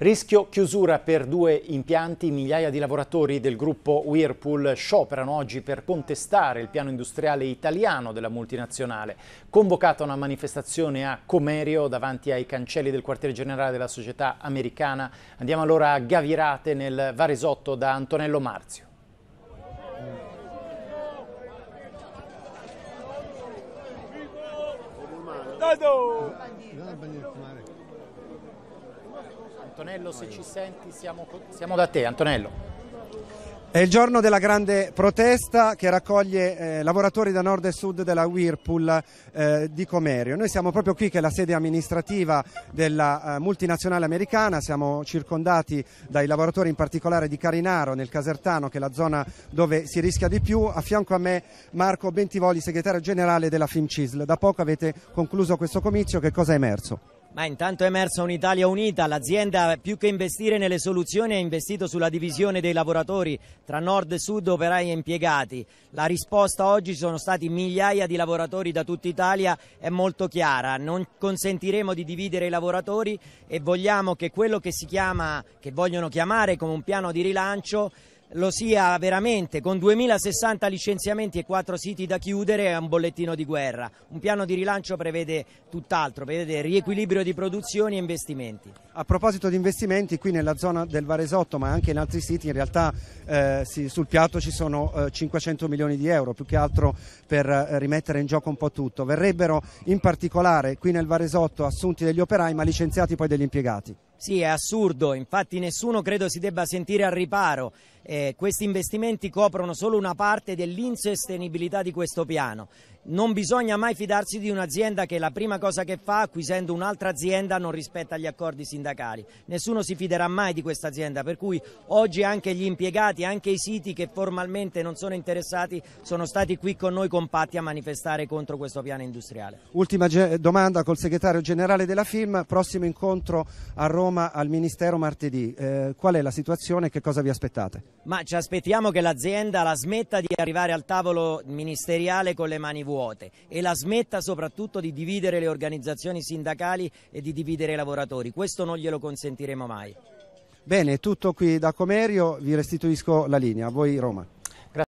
Rischio chiusura per due impianti, migliaia di lavoratori del gruppo Whirlpool scioperano oggi per contestare il piano industriale italiano della multinazionale. Convocata una manifestazione a Comerio davanti ai cancelli del quartiere generale della società americana. Andiamo allora a Gavirate nel Varesotto da Antonello Marzio. Dado! Antonello se ci senti siamo, siamo da te Antonello. È il giorno della grande protesta che raccoglie eh, lavoratori da nord e sud della Whirlpool eh, di Comerio. Noi siamo proprio qui che è la sede amministrativa della eh, multinazionale americana, siamo circondati dai lavoratori in particolare di Carinaro nel Casertano che è la zona dove si rischia di più. A fianco a me Marco Bentivoli, segretario generale della FIMCISL. Da poco avete concluso questo comizio, che cosa è emerso? Ma intanto è emersa un'Italia unita, l'azienda più che investire nelle soluzioni ha investito sulla divisione dei lavoratori tra nord e sud, operai e impiegati. La risposta oggi sono stati migliaia di lavoratori da tutta Italia, è molto chiara, non consentiremo di dividere i lavoratori e vogliamo che quello che si chiama, che vogliono chiamare come un piano di rilancio lo sia veramente, con 2060 licenziamenti e 4 siti da chiudere è un bollettino di guerra. Un piano di rilancio prevede tutt'altro, prevede riequilibrio di produzioni e investimenti. A proposito di investimenti, qui nella zona del Varesotto, ma anche in altri siti, in realtà eh, sì, sul piatto ci sono eh, 500 milioni di euro, più che altro per eh, rimettere in gioco un po' tutto. Verrebbero in particolare qui nel Varesotto assunti degli operai, ma licenziati poi degli impiegati. Sì, è assurdo, infatti nessuno credo si debba sentire al riparo. Eh, questi investimenti coprono solo una parte dell'insostenibilità di questo piano. Non bisogna mai fidarsi di un'azienda che la prima cosa che fa acquisendo un'altra azienda non rispetta gli accordi sindacali. Nessuno si fiderà mai di questa azienda, per cui oggi anche gli impiegati, anche i siti che formalmente non sono interessati sono stati qui con noi compatti a manifestare contro questo piano industriale. Ultima domanda col segretario generale della FIM, prossimo incontro a Roma Roma al Ministero martedì. Eh, qual è la situazione e che cosa vi aspettate? Ma ci aspettiamo che l'azienda la smetta di arrivare al tavolo ministeriale con le mani vuote e la smetta soprattutto di dividere le organizzazioni sindacali e di dividere i lavoratori. Questo non glielo consentiremo mai. Bene, tutto qui da Comerio, vi restituisco la linea. A voi Roma.